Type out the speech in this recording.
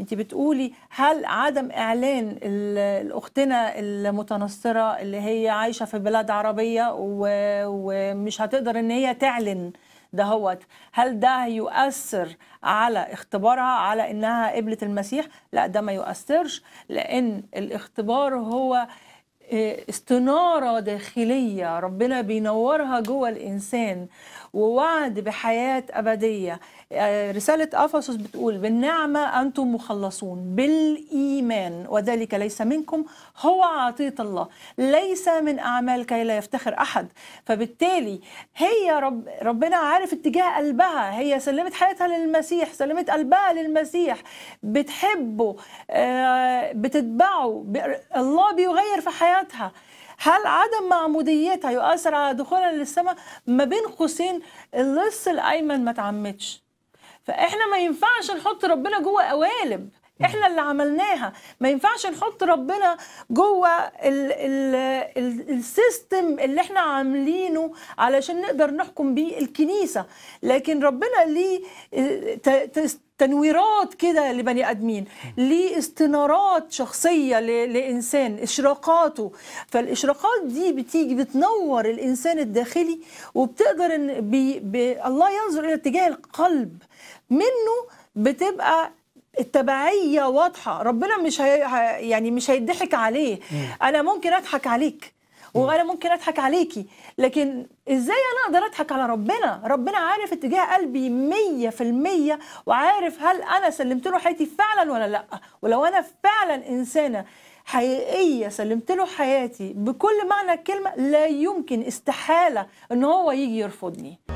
انت بتقولي هل عدم اعلان الاختنا المتنصره اللي هي عايشه في بلاد عربيه ومش هتقدر ان هي تعلن دهوت هل ده يؤثر على اختبارها على انها قبلت المسيح لا ده ما يؤثرش لان الاختبار هو استنارة داخلية ربنا بينورها جوه الإنسان ووعد بحياة أبدية آه، رسالة أفسس بتقول بالنعمة أنتم مخلصون بالإيمان وذلك ليس منكم هو عطية الله ليس من أعمال كي لا يفتخر أحد فبالتالي هي رب ربنا عارف اتجاه قلبها هي سلمت حياتها للمسيح سلمت قلبها للمسيح بتحبه آه، بتتبعه الله بيغير في حياتها حياتها هل عدم معموديتها يؤثر على دخولها للسماء ما بين قوسين اللص الايمن ما تعمدش فاحنا ما ينفعش نحط ربنا جوه قوالب احنا اللي عملناها ما ينفعش نحط ربنا جوه السيستم اللي احنا عاملينه علشان نقدر نحكم بيه الكنيسه لكن ربنا ليه آه، تنويرات كده لبني ادمين ليه استنارات شخصيه لانسان اشراقاته فالاشراقات دي بتيجي بتنور الانسان الداخلي وبتقدر ان بي بي الله ينظر الى اتجاه القلب منه بتبقى التبعيه واضحه ربنا مش هي... يعني مش هيضحك عليه انا ممكن اضحك عليك وانا ممكن اضحك عليكي لكن ازاي انا اقدر اضحك على ربنا ربنا عارف اتجاه قلبي مية في المية وعارف هل انا سلمت له حياتي فعلا ولا لا ولو انا فعلا انسانه حقيقيه سلمت له حياتي بكل معنى الكلمه لا يمكن استحاله ان هو يجي يرفضني